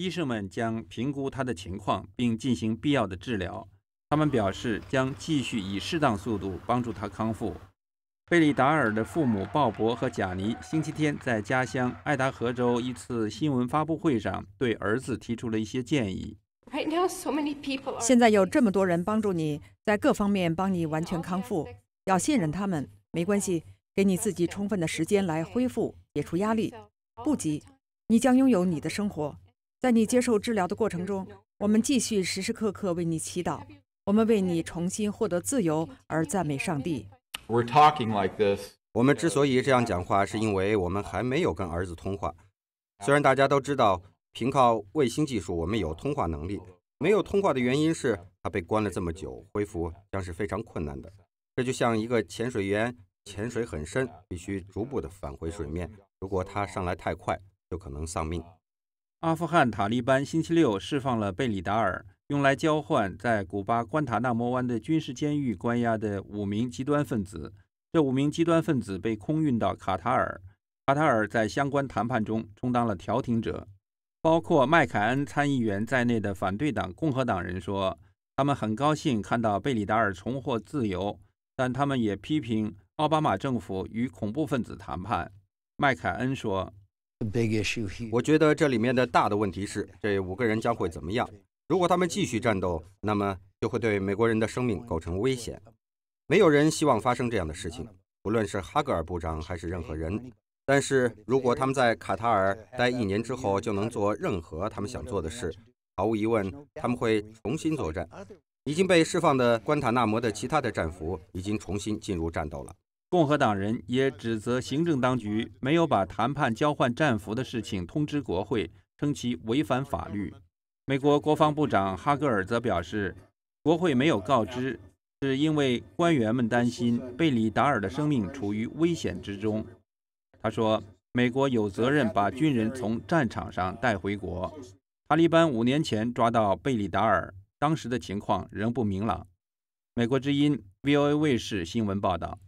医生们将评估他的情况，并进行必要的治疗。他们表示将继续以适当速度帮助他康复。贝利达尔的父母鲍勃和贾尼星期天在家乡爱达荷州一次新闻发布会上对儿子提出了一些建议。现在有这么多人帮助你，在各方面帮你完全康复，要信任他们，没关系，给你自己充分的时间来恢复，解除压力，不急，你将拥有你的生活。在你接受治疗的过程中，我们继续时时刻刻为你祈祷。我们为你重新获得自由而赞美上帝。We're like talking this。我们之所以这样讲话，是因为我们还没有跟儿子通话。虽然大家都知道，凭靠卫星技术，我们有通话能力。没有通话的原因是他被关了这么久，恢复将是非常困难的。这就像一个潜水员潜水很深，必须逐步的返回水面。如果他上来太快，就可能丧命。阿富汗塔利班星期六释放了贝里达尔，用来交换在古巴关塔纳摩湾的军事监狱关押的五名极端分子。这五名极端分子被空运到卡塔尔，卡塔尔在相关谈判中充当了调停者。包括麦凯恩参议员在内的反对党共和党人说，他们很高兴看到贝里达尔重获自由，但他们也批评奥巴马政府与恐怖分子谈判。麦凯恩说。我觉得这里面的大的问题是，这五个人将会怎么样？如果他们继续战斗，那么就会对美国人的生命构成危险。没有人希望发生这样的事情，不论是哈格尔部长还是任何人。但是如果他们在卡塔尔待一年之后就能做任何他们想做的事，毫无疑问，他们会重新作战。已经被释放的关塔那摩的其他的战俘已经重新进入战斗了。共和党人也指责行政当局没有把谈判交换战俘的事情通知国会，称其违反法律。美国国防部长哈格尔则表示，国会没有告知，是因为官员们担心贝里达尔的生命处于危险之中。他说：“美国有责任把军人从战场上带回国。”塔利班五年前抓到贝里达尔，当时的情况仍不明朗。美国之音 （VOA） 卫视新闻报道。